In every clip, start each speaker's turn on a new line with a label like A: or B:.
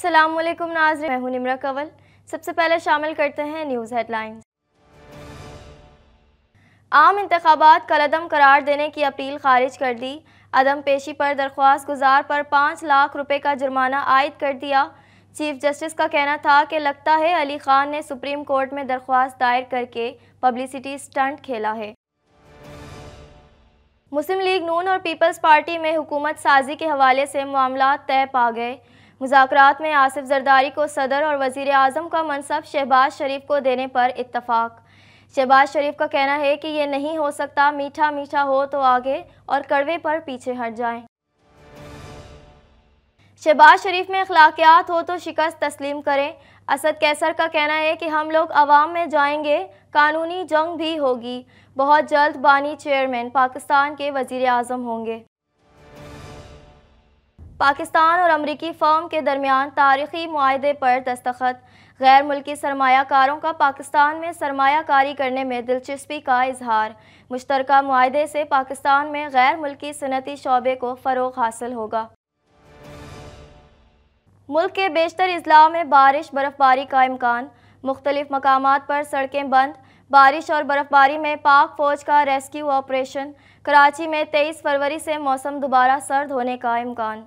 A: अस्सलाम वालेकुम नाजर मैं हूं निमरा कवल सबसे पहले शामिल करते हैं न्यूज़ हेडलाइंस आम इंतबात कल अदम करार देने की अपील खारिज कर दी अदम पेशी पर दरख्वास्त गुजार पर पाँच लाख रुपए का जुर्माना आयद कर दिया चीफ जस्टिस का कहना था कि लगता है अली खान ने सुप्रीम कोर्ट में दरख्वास्त दायर करके पब्लिसिटी स्टंट खेला है मुस्लिम लीग नून और पीपल्स पार्टी में हुकूमत साजी के हवाले से मामला तय पा गए मुजात में आसिफ जरदारी को सदर और वजीर अजम का मनसब शहबाज शरीफ को देने पर इतफाक़ शहबाज शरीफ का कहना है कि ये नहीं हो सकता मीठा मीठा हो तो आगे और कड़वे पर पीछे हट जाएं। शहबाज शरीफ में अखलाकियात हो तो शिकस्त तस्लीम करें असद कैसर का कहना है कि हम लोग आवाम में जाएंगे कानूनी जंग भी होगी बहुत जल्द बानी चेयरमैन पाकिस्तान के वजीर अजम होंगे पाकिस्तान और अमरीकी फर्म के दरमियान तारीखी माहदे पर दस्तखत गैर मुल्की सरमाकारों का पाकिस्तान में सरमाकारी करने में दिलचस्पी का इजहार मुश्तर माहदे से पाकिस्तान में गैर मुल्की सनती शोबे को फ़रोग हासिल होगा मुल्क के बेशतर अजला में बारिश बर्फ़बारी का इम्कान मुख्तलिफ मकाम पर सड़कें बंद बारिश और बर्फ़बारी में पाक फौज का रेस्क्यू ऑपरेशन कराची में तेईस फरवरी से मौसम दोबारा सर्द होने का इम्कान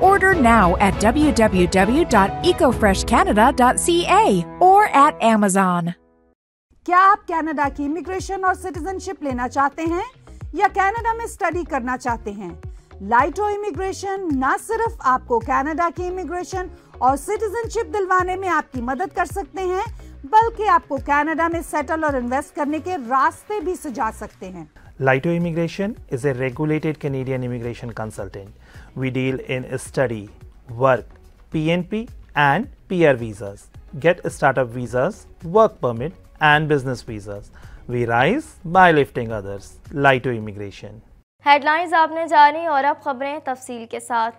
B: Order now at www.ecofreshcanada.ca or at Amazon. क्या आप कनाडा की इमिग्रेशन और सिटीजनशिप लेना चाहते हैं या कनाडा में स्टडी करना चाहते हैं लाइटो इमिग्रेशन न सिर्फ आपको कनाडा की इमिग्रेशन और सिटीजनशिप दिलवाने में आपकी मदद कर सकते हैं बल्कि आपको कनाडा में सेटल और इन्वेस्ट करने के रास्ते भी सजा सकते हैं
A: Lito immigration is a regulated Canadian immigration consultant we deal in study, work, PNP and PR visas, get startup visas, work permit and business visas. We rise by lifting others. Lie to immigration. Headlines आपने जानी और अब खबरें तफसील के साथ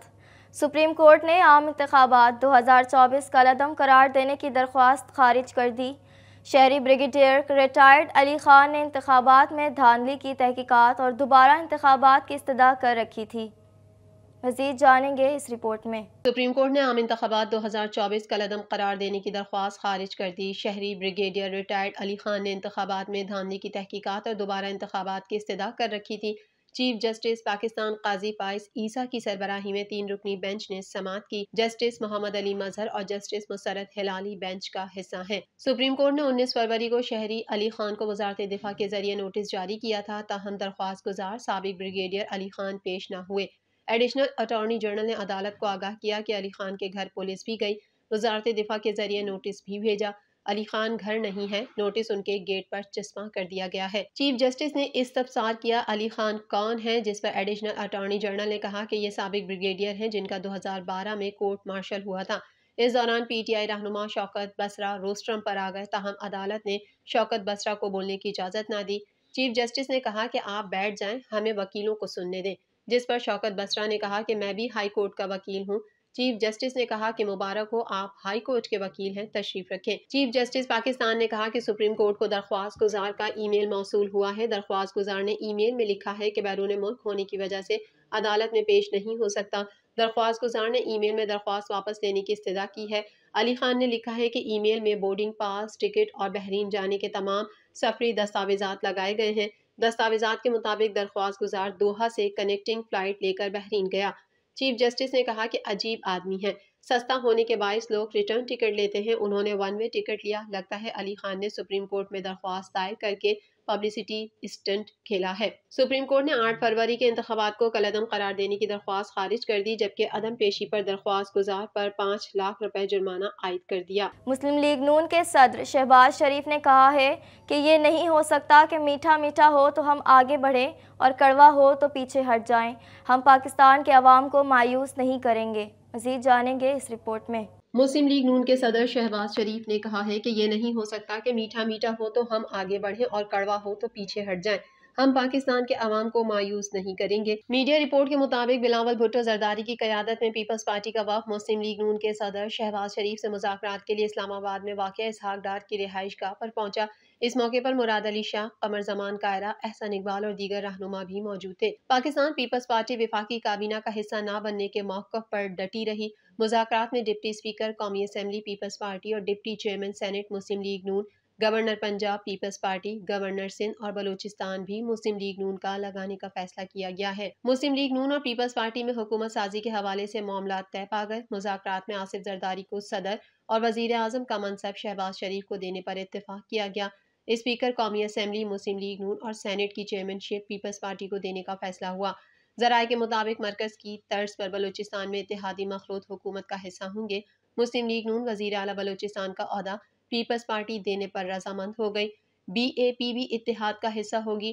A: supreme court ने आम इंतबात 2024 का लदम करार देने की दरख्वास्त खारिज कर दी शहरी ब्रिगेडियर रिटायर्ड अली खान ने इंतबात में धांधली की तहकीकात और दोबारा इंतबात की इस्तः कर रखी थी
B: मजीद जानेंगे इस रिपोर्ट में सुप्रीम कोर्ट ने आम इंतबात दो हज़ार चौबीस का लदम करार देने की दरख्वास्त खारिज कर दी शहरी ब्रिगेडियर रिटायर्ड अली खान ने इंतबात में धांधली की तहकीकत और दोबारा इंतबात की इस्तः कर रखी थी चीफ जस्टिस पाकिस्तान काजी पाइस ईसा की सरबराही में तीन रुकनी बेंच ने समात की जस्टिस मोहम्मद अली मजहर और जस्टिस मुसरत हिलाली बेंच का हिस्सा हैं सुप्रीम कोर्ट ने 19 फरवरी को शहरी अली खान को वजारत दिफा के जरिए नोटिस जारी किया था ताहम दरख्वास्त गुजार सबक ब्रिगेडियर अली खान पेश न हुए एडिशनल अटॉर्नी जनरल ने अदालत को आगाह किया कि अली खान के घर पुलिस भी गई वजारत दिफा के जरिए नोटिस भी भेजा अली खान घर नहीं है नोटिस उनके गेट पर चश्मा कर दिया गया है चीफ जस्टिस ने इस तबसार किया अली खान कौन है जिस पर एडिशनल अटॉर्नी जनरल ने कहा कि ये सबक ब्रिगेडियर हैं जिनका 2012 में कोर्ट मार्शल हुआ था इस दौरान पीटीआई रहनुमा शौकत बसरा रोस्ट्रम पर आ गए तहम अदालत ने शौकत बसरा को बोलने की इजाज़त ना दी चीफ जस्टिस ने कहा कि आप बैठ जाए हमें वकीलों को सुनने दें जिस पर शौकत बसरा ने कहा कि मैं भी हाई कोर्ट का वकील हूँ चीफ जस्टिस ने कहा कि मुबारक हो आप हाई कोर्ट के वकील हैं तशरीफ रखें चीफ जस्टिस पाकिस्तान ने कहा कि सुप्रीम कोर्ट को दरख्वास्त गुजार का ईमेल मौसू हुआ है दरख्वास्त गुजार ने ईमेल में लिखा है कि बैरून मुल्क होने की वजह से अदालत में पेश नहीं हो सकता दरख्वास्त गुजार ने ईमेल में दरख्वास्त वापस लेने की इस्तः की है अली खान ने लिखा है कि ईमेल में बोर्डिंग पास टिकट और बहरीन जाने के तमाम सफरी दस्तावेजात लगाए गए हैं दस्तावेजा के मुताबिक दरख्वास्त गुजार दोहा से कनेक्टिंग फ्लाइट लेकर बहरीन गया चीफ जस्टिस ने कहा कि अजीब आदमी है सस्ता होने के बायस लोग रिटर्न टिकट लेते हैं उन्होंने वन वे टिकट लिया लगता है अली खान ने सुप्रीम कोर्ट में दरख्वास्त दायर करके पब्लिसिटी स्टंट खेला है सुप्रीम कोर्ट ने आठ फरवरी के इंतबात को कलदम करार देने की दरख्वास्त खारिज कर दी जबकि अदम पेशी पर दरख्वास्त गुजार पर पाँच लाख रुपए जुर्माना आयद कर दिया
A: मुस्लिम लीग नून के सदर शहबाज शरीफ ने कहा है कि ये नहीं हो सकता कि मीठा मीठा हो तो हम आगे बढ़े और कड़वा हो तो पीछे हट जाए हम पाकिस्तान
B: के अवाम को मायूस नहीं करेंगे मजीद जानेंगे इस रिपोर्ट में मुस्लिम लीग नून के सदर शहबाज शरीफ ने कहा है कि ये नहीं हो सकता कि मीठा मीठा हो तो हम आगे बढ़ें और कड़वा हो तो पीछे हट जाएं हम पाकिस्तान के आवाम को मायूस नहीं करेंगे मीडिया रिपोर्ट के मुताबिक बिलावल भुट्टो जरदारी की क्यादत में पीपल्स पार्टी का वफ मुस्लिम लीग नून के सदर शहबाज शरीफ से मुजाक के लिए इस्लामाबाद में वाक़ इसहाक डार की रिहाइश गाह पर पहुंचा इस मौके पर मुराद अली शाह कमर जमान कायरा एहसन इकबाल और दीगर रहनुमा भी मौजूद थे पाकिस्तान पीपल्स पार्टी विफाकी काबीना का हिस्सा न बनने के मौक़ पर डटी रही मुजाक में डिप्टी स्पीकर कौमी असम्बली पीपल्स पार्टी और deputy chairman senate Muslim League Noon governor Punjab Peoples Party governor Sindh और बलूचिस्तान भी मुस्लिम लीग नून का लगाने का फैसला किया गया है मुस्लिम लीग नून और पीपल्स पार्टी में हुकूमत साजी के हवाले से मामला तय पा गए मुजाकर में आसिफ जरदारी को सदर और वजीर अजम का मनसब शहबाज शरीफ को देने पर इतफाक किया गया स्पीकर कौमी असम्बली मुस्लिम लीग नून और सैनेट की चेयरमैनशिप पीपल्स पार्टी को देने का फैसला हुआ जराये के मुताबिक मरकज की तर्ज पर बलोचिस्तान में इतिहादी मखलूत हुकूमत का हिस्सा होंगे मुस्लिम लीग नून वजी अला बलोचिस्तान का अहदा पीपल्स पार्टी देने पर रजामंद हो गई बी ए पी भी इतिहाद का हिस्सा होगी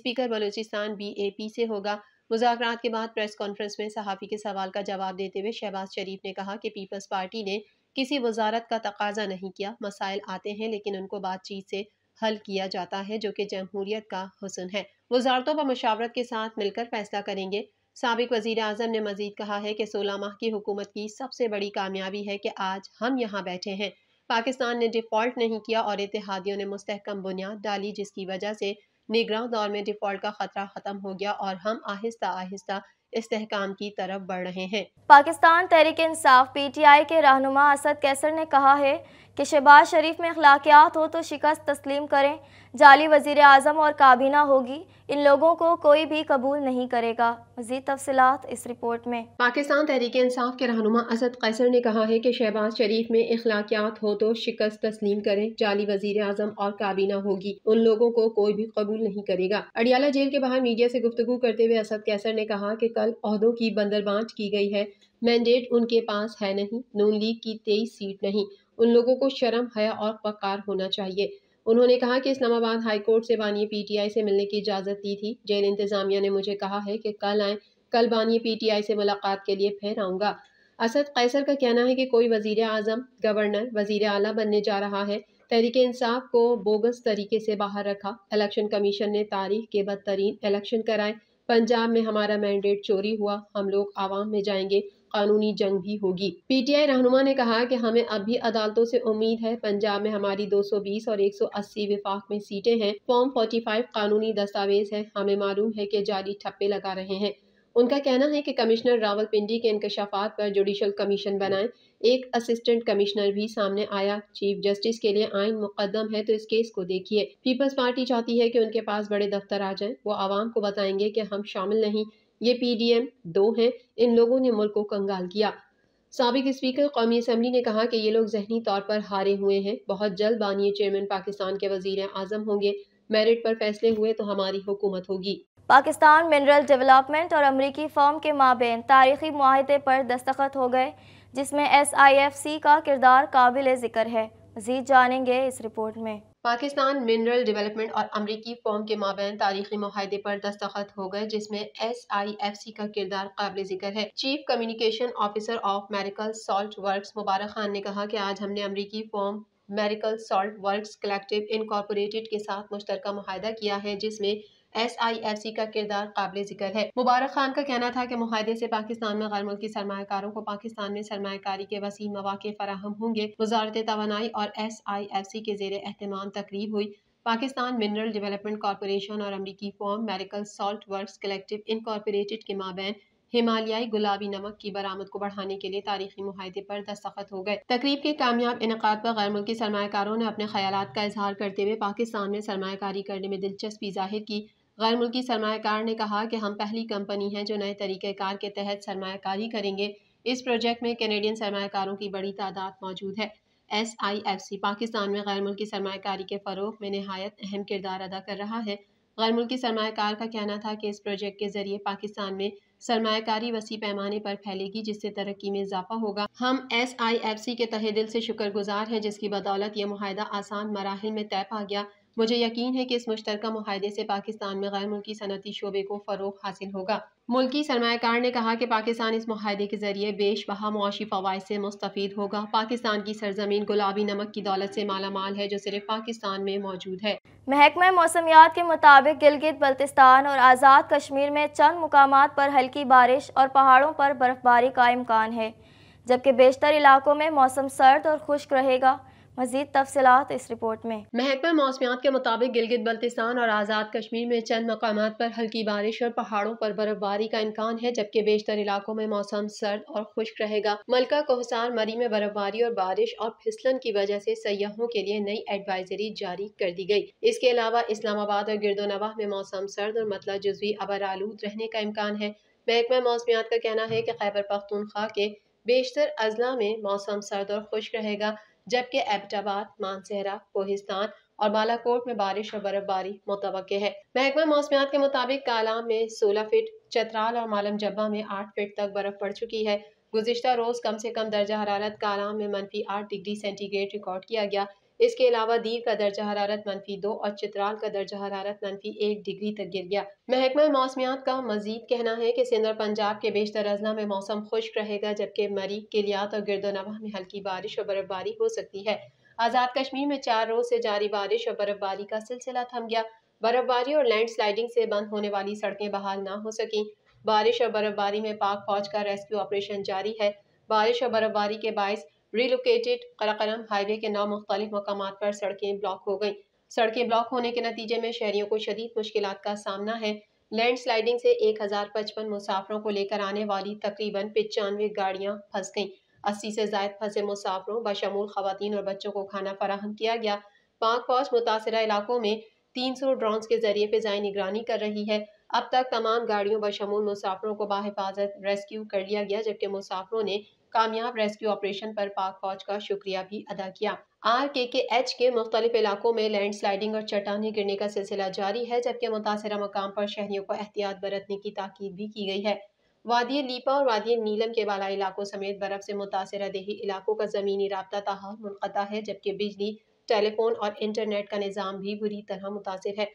B: स्पीकर बलूचिस्तान पी से होगा मुजाकर के बाद प्रेस कॉन्फ्रेंस में सहाफ़ी के सवाल का जवाब देते हुए शहबाज शरीफ ने कहा कि पीपल्स पार्टी ने किसी वजारत का तकाजा नहीं किया मसाइल आते हैं लेकिन उनको बातचीत से हल किया जाता है जो कि जमहूरियत का हुसन है वजारतों पर मशावरत के साथ मिलकर फैसला करेंगे सबक वजीर अजम ने मजीद कहा है कि सोलह माह की हुकूमत की सबसे बड़ी कामयाबी है कि आज हम यहाँ बैठे हैं पाकिस्तान ने डिफ़ॉल्ट नहीं किया और इतिहादियों ने मुस्तकम बुनियाद डाली जिसकी वजह से निगरान दौर में डिफ़ॉल्ट का ख़तरा ख़त्म हो गया और हम आहिस्ता आहिस्ता इस्तेकाम की तरफ बढ़ रहे हैं
A: पाकिस्तान तहरीक इंसाफ पीटीआई के रहनुमा असद कैसर ने कहा है कि शहबाज शरीफ में अखलाकियात हो तो शिकस्त तस्लीम करें जाली वजीर अजम और काबीना होगी इन लोगों को कोई भी कबूल नहीं करेगा मजीद तफसलत इस रिपोर्ट में
B: पाकिस्तान तहरीक इंसाफ के रहनुमा असद कैसर ने कहा है कि शहबाज शरीफ में अखलाकियात हो तो शिकस्त तस्लीम करें जाली वजीर आज़म और काबीना होगी उन लोगों को कोई भी कबूल नहीं करेगा अडियाला जेल के बाहर मीडिया से गुफ्तु करते हुए असद कैसर ने कहा की कल अहदों की बंदरबांट की गई है मैंडेट उनके पास है नहीं नून लीग की तेईस सीट नहीं उन लोगों को शर्म हया और वकार होना चाहिए उन्होंने कहा कि इस्लामाबाद हाईकोर्ट से बानिए पीटीआई से मिलने की इजाज़त दी थी जेल इंतजामिया ने मुझे कहा है कि कल आए कल बानिए पीटीआई से मुलाकात के लिए फिर आऊँगा असद कैसर का कहना है कि कोई वजीर अजम गवर्नर वजीर अला बनने जा रहा है तहरीक इंसाफ को बोगस तरीके से बाहर रखा इलेक्शन कमीशन ने तारीख के बदतरीन इलेक्शन कराए पंजाब में हमारा मैंडेट चोरी हुआ हम लोग आवाम में जाएंगे कानूनी जंग भी होगी पीटीआई रहनुमा ने कहा कि हमें अब भी अदालतों से उम्मीद है पंजाब में हमारी 220 और 180 विफाक में सीटें हैं फॉर्म 45 कानूनी दस्तावेज है हमें मालूम है कि जाली ठप्पे लगा रहे हैं उनका कहना है कि कमिश्नर रावलपिंडी के इंकशाफात पर जुडिशल कमीशन बनाएं एक असिस्टेंट कमिश्नर भी सामने आया चीफ जस्टिस के लिए आइन मुकदम है तो इस केस को देखिए पीपल्स पार्टी चाहती है कि उनके पास बड़े दफ्तर आ जाएं वो आवाम को बताएंगे कि हम शामिल नहीं ये पीडीएम दो हैं इन लोगों ने मुल्क को कंगाल किया सबक स्पीकर कौमी असम्बली ने कहा कि ये लोग जहनी तौर पर हारे हुए हैं बहुत जल्द बानिय चेयरमैन पाकिस्तान के वजीर आजम होंगे मेरिट पर फैसले हुए तो हमारी हुकूमत होगी पाकिस्तान मिनरल डेवलपमेंट और अमरीकी फर्म के
A: माबेन तारीखी माहदे पर दस्तखत हो गए जिसमें एस आई एफ सी का किरदार काबिल
B: ज़िक्र है मजीद जानेंगे इस रिपोर्ट में पाकिस्तान मिनरल डेवलपमेंट और अमरीकी फॉर्म के माबेन तारीखी माहदे पर दस्तखत हो गए जिसमें एस आई एफ सी का किरदार काबिल जिक्र है chief communication officer of miracle salt work Mubarak Khan ने कहा कि आज हमने अमरीकी firm miracle salt work collective incorporated के साथ मुश्तर माहिदा किया है जिसमें एस आई एफ सी का किरदार काबिल जिक्र है मुबारक खान का कहना था की माहदे से पाकिस्तान में गैर मुल्की सरमाकारों को पाकिस्तान में सरमाकारी के वसी मौाक़े फराहम होंगे वजारत तो और एस आई एफ सी के जेर अहतमाम तकरीब हुई पाकिस्तान मिनरल डेवलपमेंट कॉरपोरेशन और अमरीकी firm medical salt works collective incorporated के माबेन हिमालयी गुलाबी नमक की बरामद को बढ़ाने के लिए तारीखी माहदे पर दस्तखत हो गए तकरीब के कामयाब इनका पर गैर मुल्की सरमाकारों ने अपने ख्याल का इजहार करते हुए पाकिस्तान में सरमाकारी करने में दिलचस्पी जाहिर की गैर मुल्की सरमाकार ने कहा कि हम पहली कंपनी हैं जो नए तरीक़ार के तहत सरमाकारी करेंगे इस प्रोजेक्ट में कैनेडियन सरमाकारों की बड़ी तादाद मौजूद है S I F C Pakistan में गैर मुल्की सरमाकारी के फ़रोग में नहायत अहम किरदार अदा कर रहा है गैर मुल्की सरमाकार का कहना था कि इस प्रोजेक्ट के ज़रिए पाकिस्तान में सरमाकारी वसी पैमाने पर फैलेगी जिससे तरक्की में इजाफा होगा हम एस आई एफ सी के तहे दिल से शुक्रगुजार हैं जिसकी बदौलत यह माहिदा आसान मराहल में तय पा गया मुझे यकीन है कि इस मुश्तरक माहदे से पाकिस्तान में गैर मुल्की सनती शोबे को फ़रोग हासिल होगा मुल्की सरमाकार ने कहा कि पाकिस्तान इस माहदे के जरिए बेश बहा मुआशी फ़वाद से मुस्तफ़ होगा पाकिस्तान की सरजमीन गुलाबी नमक की दौलत से माला माल है जो सिर्फ पाकिस्तान में मौजूद है महकमे मौसमियात के
A: मुताबिक गिलगित बल्तिस्तान और आज़ाद कश्मीर में चंद मकाम पर हल्की बारिश और पहाड़ों पर बर्फबारी का इम्कान है जबकि बेशतर इलाकों में मौसम सर्द और खुश्क रहेगा मजीद तफसलत इस रिपोर्ट में
B: महकमा मौसमियात के मुताबिक गिलगित बल्तिस्तान और आज़ाद कश्मीर में चंद मकाम पर हल्की बारिश और पहाड़ों पर बर्फबारी का इम्कान है जबकि बेशतर इलाकों में मौसम सर्द और खुश्क रहेगा मलका कोहसार मरी में बर्फबारी और बारिश और फिसलन की वजह से सयाहों के लिए नई एडवाइजरी जारी कर दी गई इसके अलावा इस्लामाबाद और गिरदोनवाह में मौसम सर्द और मतला जजवी अबर आलूद रहने का इम्कान है महकमा मौसमियात का कहना है कि खैबर पख्तनखा के बेशतर अजला में मौसम सर्द और खुश्क रहेगा जबकि एबटाबाद मानसहरा कोहिस्तान और बालाकोट में बारिश और बर्फबारी मुतव है महकमा मौसमियात के मुताबिक कालाम में सोलह फीट चतराल और मालम जब्बा में आठ फीट तक बर्फ पड़ चुकी है गुजशत रोज कम से कम दर्जा हरारत कालाम में मनफी आठ डिग्री सेंटीग्रेड रिकॉर्ड किया गया इसके अलावा दीव का दर्जा हरारत मनफी दो और चित्राल का दर्जा हरारत मनफी एक डिग्री तक गिर गया महकमा मौसमियात का मजीद कहना है की सिंध और पंजाब के बेशतर अजला में मौसम खुश्क रहेगा जबकि मरीक किलियात और गिरदोनवा में हल्की बारिश और बर्फबारी हो सकती है आज़ाद कश्मीर में चार रोज से जारी बारिश और बर्फबारी का सिलसिला थम गया बर्फबारी और लैंड स्लाइडिंग से बंद होने वाली सड़कें बहाल ना हो सकी बारिश और बर्फबारी में पाक फौज का रेस्क्यू ऑपरेशन जारी है बारिश और बर्फबारी के बायस रिलोकेटेड कराकरम हाईवे के नौ मुख्तलिफ मकाम पर सड़कें ब्लॉक हो गईं सड़कें ब्लॉक होने के नतीजे में शहरीों को शदीद मुश्किल का सामना है लैंड स्लाइडिंग से एक हज़ार पचपन मुसाफरों को लेकर आने वाली तकरीबन पचानवे गाड़ियाँ फंस गईं अस्सी से जायद फंसे मुसाफरों बशमूल खातन और बच्चों को खाना फराहम किया गया पाक फौज मुतासर इलाकों में तीन सौ ड्रोन्स के जरिए फिजाई निगरानी कर रही है अब तक तमाम गाड़ियों बशमूल मुसाफरों को बाहिफाजत रेस्क्यू कर लिया गया जबकि मुसाफरों ने कामयाब रेस्क्यू ऑपरेशन पर पाक फौज का शुक्रिया भी अदा किया आर के के एच के मुख्तलिफ इलाकों में लैंड स्लाइडिंग और चट्टाने गिरने का सिलसिला जारी है जबकि मुतासरा मकाम पर शहरियों को एहतियात बरतने की ताकीद भी की गई है वादी लीपा और वादी नीलम के बाला इलाकों समेत बर्फ से मुतासर देही इलाकों का ज़मीनी रबता तहाल मुनता है जबकि बिजली टेलीफोन और इंटरनेट का निज़ाम भी बुरी तरह मुतासर है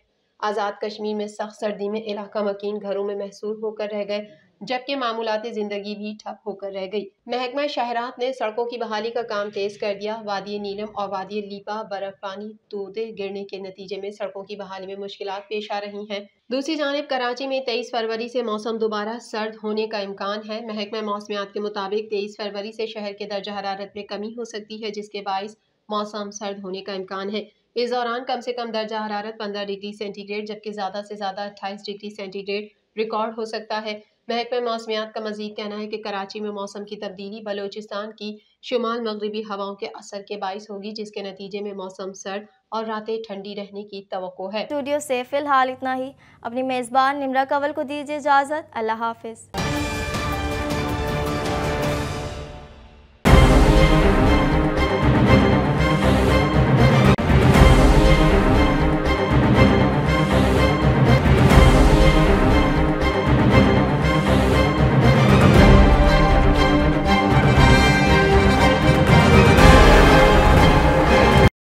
B: आज़ाद कश्मीर में सख्त सर्दी में इलाका मकिन घरों में महसूर होकर रह गए जबकि मामूलती ज़िंदगी भी ठप होकर रह गई महकमा शहरात ने सड़कों की बहाली का काम तेज कर दिया वादी नीलम और वादी लीपा पानी तोदे गिरने के नतीजे में सड़कों की बहाली में मुश्किल पेश आ रही हैं दूसरी जानब कराची में तेईस फरवरी से मौसम दोबारा सर्द होने का इम्कान है महकमा मौसमियात के मुताबिक तेईस फरवरी से शहर के दर्ज हरारत में कमी हो सकती है जिसके बायस मौसम सर्द होने का इम्कान है इस दौरान कम से कम दर्जा हरारत पंद्रह डिग्री सेंटीग्रेड जबकि ज़्यादा से ज़्यादा अट्ठाईस डिग्री सेंटीग्रेड रिकॉर्ड हो सकता है महकमा मौसमियात का मजीद कहना है कि कराची में मौसम की तब्दीली बलोचिस्तान की शुमाल मगरबी हवाओं के असर के बायस होगी जिसके नतीजे में मौसम सर्द और रातें ठंडी रहने की तो है
A: स्टूडियो से फिलहाल इतना ही अपनी मेज़बान निमरा कंवल को दीजिए इजाज़त अल्लाह हाफिज़